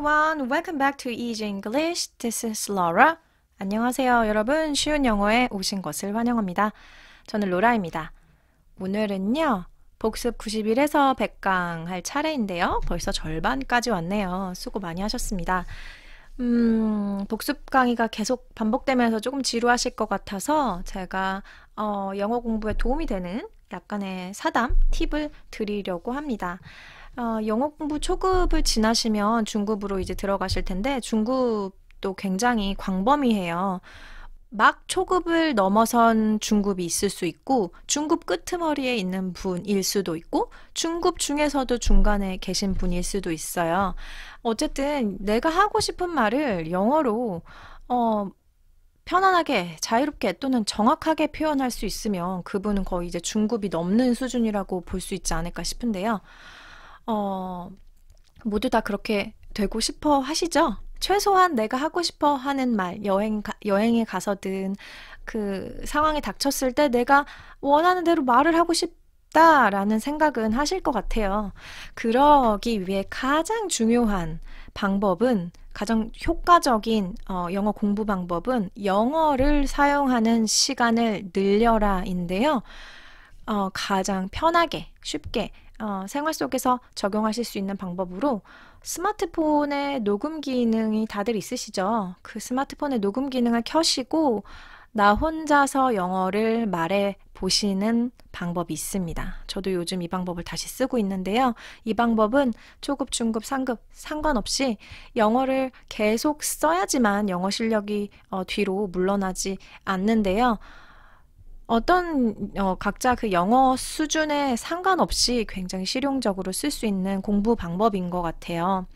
everyone. Welcome back to Easy English. This is Laura. 안녕하세요, 여러분. 쉬운 영어에 오신 것을 환영합니다. 저는 로라입니다. 오늘은요. 복습 91에서 100강 할 차례인데요. 벌써 절반까지 왔네요. 수고 많이 하셨습니다. 음, 복습 강의가 계속 반복되면서 조금 지루하실 것 같아서 제가 어, 영어 공부에 도움이 되는 약간의 사담, 팁을 드리려고 합니다. 어, 영어 공부 초급을 지나시면 중급으로 이제 들어가실 텐데 중급도 굉장히 광범위해요. 막 초급을 넘어선 중급이 있을 수 있고 중급 끄트머리에 있는 분일 수도 있고 중급 중에서도 중간에 계신 분일 수도 있어요. 어쨌든 내가 하고 싶은 말을 영어로 어 편안하게 자유롭게 또는 정확하게 표현할 수 있으면 그분은 거의 이제 중급이 넘는 수준이라고 볼 수 있지 않을까 싶은데요. 어, 모두 다 그렇게 되고 싶어 하시죠? 최소한 내가 하고 싶어 하는 말, 여행, 여행에 가서든 그 상황이 닥쳤을 때 내가 원하는 대로 말을 하고 싶다라는 생각은 하실 것 같아요. 그러기 위해 가장 중요한 방법은 가장 효과적인 어, 영어 공부 방법은 영어를 사용하는 시간을 늘려라인데요. 어, 가장 편하게, 쉽게 어, 생활 속에서 적용하실 수 있는 방법으로 스마트폰의 녹음 기능이 다들 있으시죠? 그 스마트폰의 녹음 기능을 켜시고 나 혼자서 영어를 말해 보시는 방법이 있습니다. 저도 요즘 이 방법을 다시 쓰고 있는데요. 이 방법은 초급, 중급, 상급 상관없이 영어를 계속 써야지만 영어 실력이 어, 뒤로 물러나지 않는데요. 어떤 어, 각자 그 영어 수준에 상관없이 굉장히 실용적으로 쓸 수 있는 공부 방법인 것 같아요.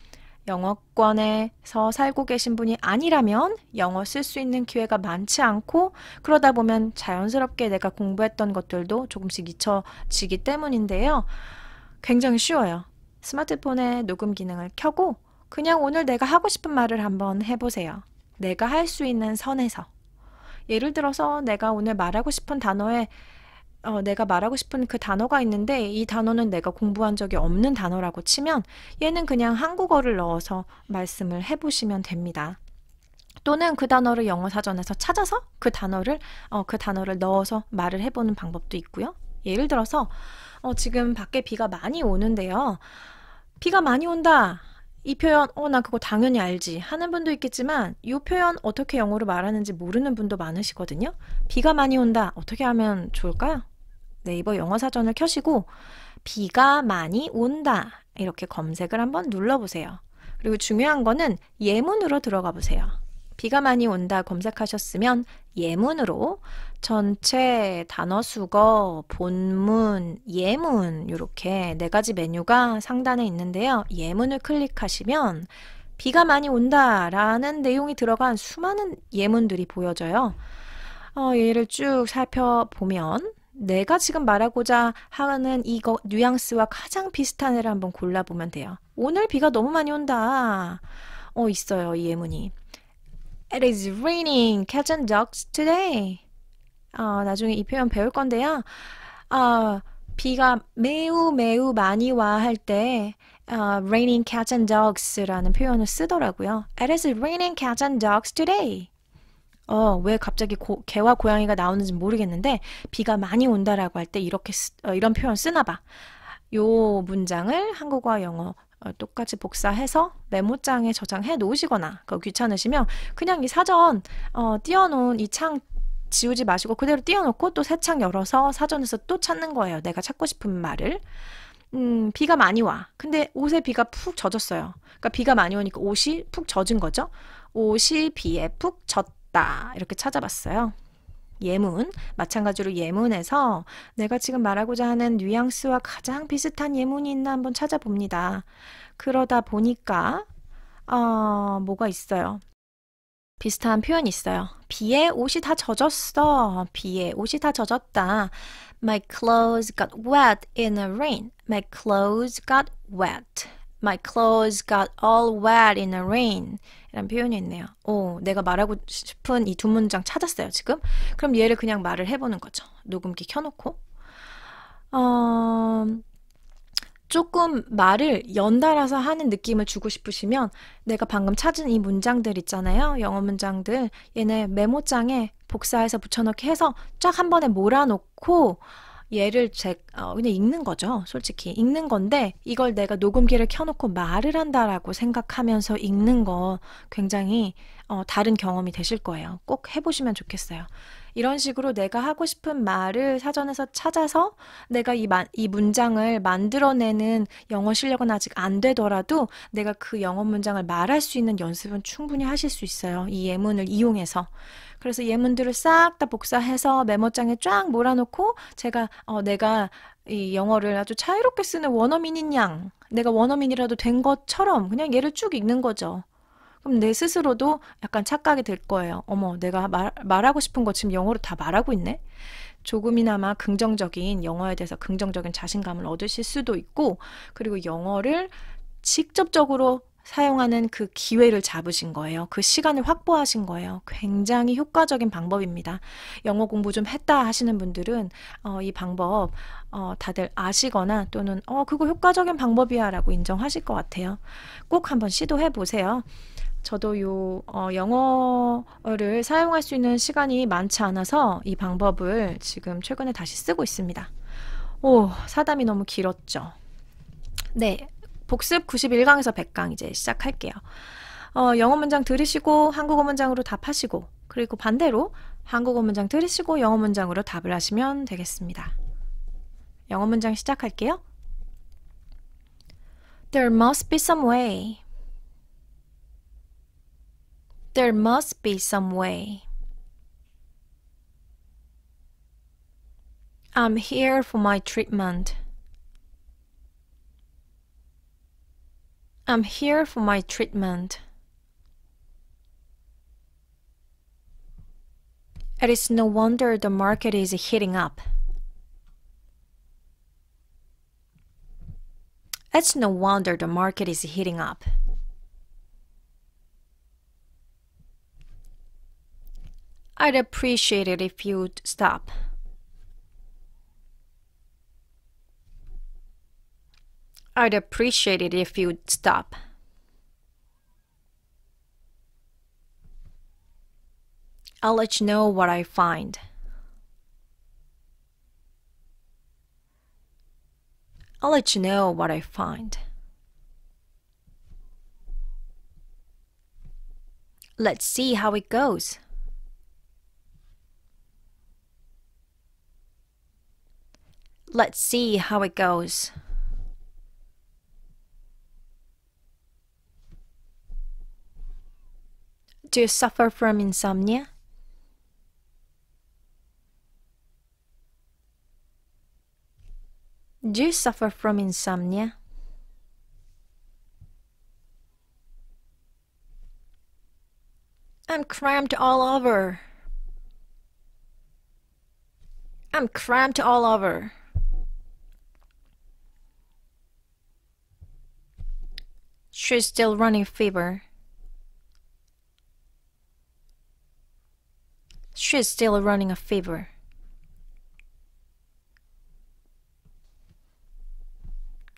영어권에서 살고 계신 분이 아니라면 영어 쓸 수 있는 기회가 많지 않고 그러다 보면 자연스럽게 내가 공부했던 것들도 조금씩 잊혀지기 때문인데요. 굉장히 쉬워요. 스마트폰에 녹음 기능을 켜고 그냥 오늘 내가 하고 싶은 말을 한번 해보세요. 내가 할 수 있는 선에서. 예를 들어서 내가 오늘 말하고 싶은 단어에 어, 내가 말하고 싶은 그 단어가 있는데 이 단어는 내가 공부한 적이 없는 단어라고 치면 얘는 그냥 한국어를 넣어서 말씀을 해보시면 됩니다. 또는 그 단어를 영어 사전에서 찾아서 그 단어를 어, 그 단어를 넣어서 말을 해보는 방법도 있고요. 예를 들어서 어, 지금 밖에 비가 많이 오는데요. 비가 많이 온다. 이 표현, 어, 나 그거 당연히 알지 하는 분도 있겠지만 이 표현 어떻게 영어로 말하는지 모르는 분도 많으시거든요. 비가 많이 온다. 어떻게 하면 좋을까요? 네이버 영어 사전을 켜시고 비가 많이 온다. 이렇게 검색을 한번 눌러보세요. 그리고 중요한 거는 예문으로 들어가 보세요. 비가 많이 온다 검색하셨으면 예문으로 전체 단어 수거, 본문, 예문 이렇게 네 가지 메뉴가 상단에 있는데요. 예문을 클릭하시면 비가 많이 온다 라는 내용이 들어간 수많은 예문들이 보여져요. 어, 얘를 쭉 살펴보면 내가 지금 말하고자 하는 이거 뉘앙스와 가장 비슷한 애를 한번 골라보면 돼요. 오늘 비가 너무 많이 온다. 어, 있어요. 이 예문이. It is raining cats and dogs today. 어, 나중에 이 표현 배울 건데요. 어, 비가 매우 매우 많이 와 할때 어, raining cats and dogs라는 표현을 쓰더라고요. It is raining cats and dogs today. 어, 왜 갑자기 고, 개와 고양이가 나오는지 모르겠는데 비가 많이 온다라고 할 때 이렇게 쓰, 어, 이런 표현 쓰나 봐. 요 문장을 한국어와 영어 어, 똑같이 복사해서 메모장에 저장해 놓으시거나 그 귀찮으시면 그냥 이 사전 어, 띄워놓은 이 창 지우지 마시고 그대로 띄워놓고 또 새 창 열어서 사전에서 또 찾는 거예요. 내가 찾고 싶은 말을. 음, 비가 많이 와. 근데 옷에 비가 푹 젖었어요. 그러니까 비가 많이 오니까 옷이 푹 젖은 거죠. 옷이 비에 푹 젖다. 이렇게 찾아봤어요. 예문, 마찬가지로 예문에서 내가 지금 말하고자 하는 뉘앙스와 가장 비슷한 예문이 있나 한번 찾아봅니다. 그러다 보니까 어, 뭐가 있어요? 비슷한 표현이 있어요. 비에 옷이 다 젖었어. 비에 옷이 다 젖었다. My clothes got wet in the rain. My clothes got wet My clothes got all wet in the rain. 이런 표현이 있네요. 오, 내가 말하고 싶은 이 두 문장 찾았어요, 지금. 그럼 얘를 그냥 말을 해보는 거죠. 녹음기 켜놓고. 어, 조금 말을 연달아서 하는 느낌을 주고 싶으시면 내가 방금 찾은 이 문장들 있잖아요. 영어 문장들. 얘네 메모장에 복사해서 붙여넣기 해서 쫙 한 번에 몰아놓고 얘를 제, 어, 그냥 읽는 거죠. 솔직히 읽는 건데 이걸 내가 녹음기를 켜놓고 말을 한다라고 생각하면서 읽는 거 굉장히 어, 다른 경험이 되실 거예요. 꼭 해보시면 좋겠어요. 이런 식으로 내가 하고 싶은 말을 사전에서 찾아서 내가 이, 마, 이 문장을 만들어내는 영어 실력은 아직 안 되더라도 내가 그 영어 문장을 말할 수 있는 연습은 충분히 하실 수 있어요. 이 예문을 이용해서. 그래서 예문들을 싹 다 복사해서 메모장에 쫙 몰아놓고 제가 어, 내가 이 영어를 아주 자유롭게 쓰는 원어민인 양, 내가 원어민이라도 된 것처럼 그냥 얘를 쭉 읽는 거죠. 그럼 내 스스로도 약간 착각이 될 거예요. 어머, 내가 말, 말하고 싶은 거 지금 영어로 다 말하고 있네? 조금이나마 긍정적인 영어에 대해서 긍정적인 자신감을 얻으실 수도 있고, 그리고 영어를 직접적으로 사용하는 그 기회를 잡으신 거예요. 그 시간을 확보하신 거예요. 굉장히 효과적인 방법입니다. 영어 공부 좀 했다 하시는 분들은 어, 이 방법 어, 다들 아시거나 또는 어, 그거 효과적인 방법이야 라고 인정하실 것 같아요. 꼭 한번 시도해 보세요. 저도 요 어, 영어를 사용할 수 있는 시간이 많지 않아서 이 방법을 지금 최근에 다시 쓰고 있습니다. 오, 사담이 너무 길었죠. 네, 복습 91강에서 100강 이제 시작할게요. 어, 영어 문장 들으시고 한국어 문장으로 답하시고 그리고 반대로 한국어 문장 들으시고 영어 문장으로 답을 하시면 되겠습니다. 영어 문장 시작할게요. There must be some way. There must be some way. I'm here for my treatment. I'm here for my treatment. It is no wonder the market is heating up. It's no wonder the market is heating up. I'd appreciate it if you'd stop. I'd appreciate it if you'd stop. I'll let you know what I find. I'll let you know what I find. Let's see how it goes. Let's see how it goes. Do you suffer from insomnia? Do you suffer from insomnia? I'm cramped all over. I'm cramped all over. She's still running fever. She's still running a fever.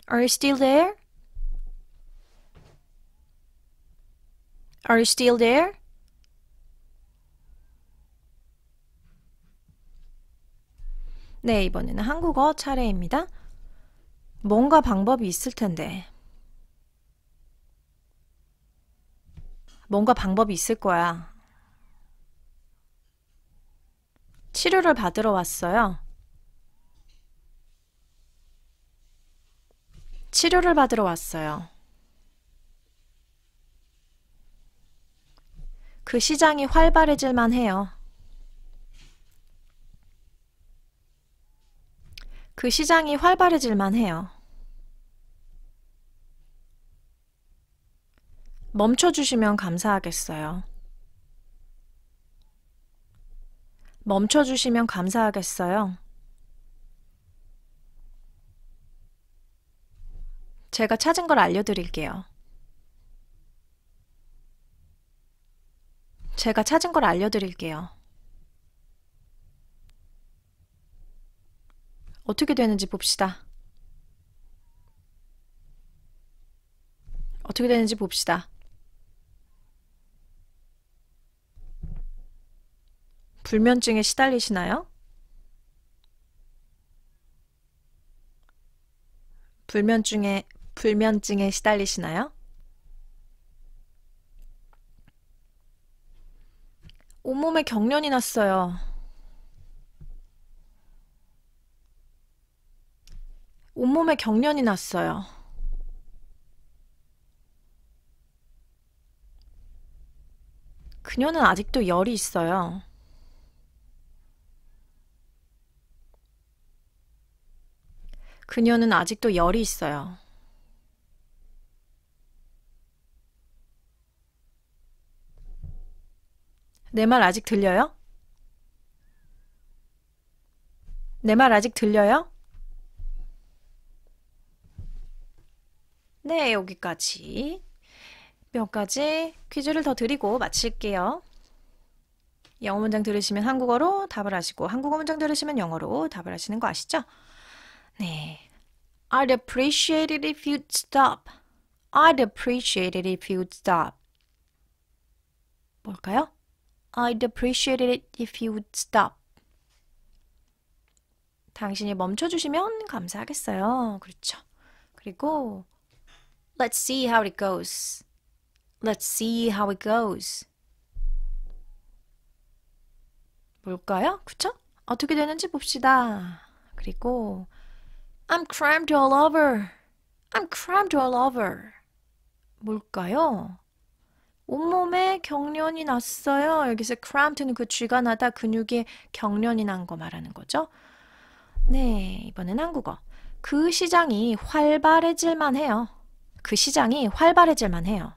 Are you still there? Are you still there? 네, 이번에는 한국어 차례입니다. 뭔가 방법이 있을 텐데 뭔가 방법이 있을 거야. 치료를 받으러 왔어요. 치료를 받으러 왔어요. 그 시장이 활발해질만 해요. 그 시장이 활발해질만 해요. 멈춰주시면 감사하겠어요. 멈춰주시면 감사하겠어요. 제가 찾은 걸 알려드릴게요. 제가 찾은 걸 알려드릴게요. 어떻게 되는지 봅시다. 어떻게 되는지 봅시다. 불면증에 시달리시나요? 불면증에 불면증에 시달리시나요? 온몸에 경련이 났어요. 온몸에 경련이 났어요. 그녀는 아직도 열이 있어요. 그녀는 아직도 열이 있어요. 내 말 아직 들려요? 내 말 아직 들려요? 네, 여기까지 몇 가지 퀴즈를 더 드리고 마칠게요. 영어 문장 들으시면 한국어로 답을 하시고 한국어 문장 들으시면 영어로 답을 하시는 거 아시죠? 네. I'd appreciate it if you'd stop. I'd appreciate it if you'd stop. 뭘까요? I'd appreciate it if you would stop. 당신이 멈춰주시면 감사하겠어요. 그렇죠. 그리고 Let's see how it goes. Let's see how it goes. 뭘까요? 그쵸? 어떻게 되는지 봅시다. 그리고 I'm crammed all over. I'm crammed all over. 뭘까요? 온몸에 경련이 났어요. 여기서 cramped는 그 쥐가 나다 근육에 경련이 난 거 말하는 거죠. 네, 이번엔 한국어. 그 시장이 활발해질만 해요. 그 시장이 활발해질만 해요.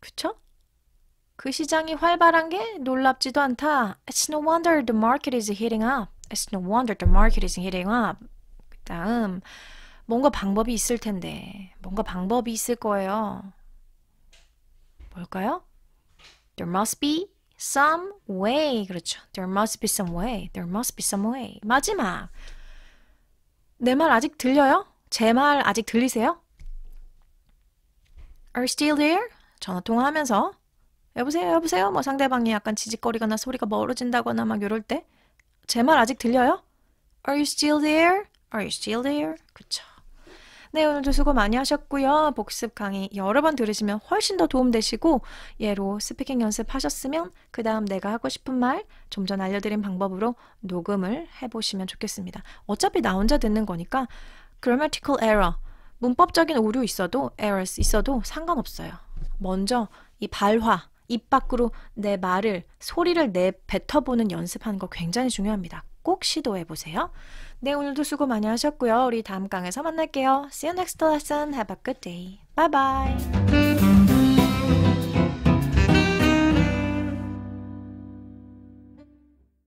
그쵸? 그 시장이 활발한 게 놀랍지도 않다. It's no wonder the market is heating up. It's no wonder the market is heating up. 그 다음 뭔가 방법이 있을 텐데 뭔가 방법이 있을 거예요. 뭘까요? There must be some way. 그렇죠. There must be some way. There must be some way. 마지막. 내 말 아직 들려요? 제 말 아직 들리세요? Are you still here? 전화 통화하면서 여보세요, 여보세요. 뭐 상대방이 약간 지직거리거나 소리가 멀어진다거나 막 이럴 때 제말 아직 들려요? Are you still there? Are you still there? 그쵸. 네, 오늘도 수고 많이 하셨고요. 복습 강의 여러 번 들으시면 훨씬 더 도움되시고 예로 스피킹 연습하셨으면 그 다음 내가 하고 싶은 말 좀 전 알려드린 방법으로 녹음을 해보시면 좋겠습니다. 어차피 나 혼자 듣는 거니까 grammatical error, 문법적인 오류 있어도 errors 있어도 상관없어요. 먼저 이 발화, 입 밖으로 내 말을, 소리를 내뱉어보는 연습하는 거 굉장히 중요합니다. 꼭 시도해보세요. 네, 오늘도 수고 많이 하셨고요. 우리 다음 강에서 만날게요. See you next lesson. Have a good day. Bye bye.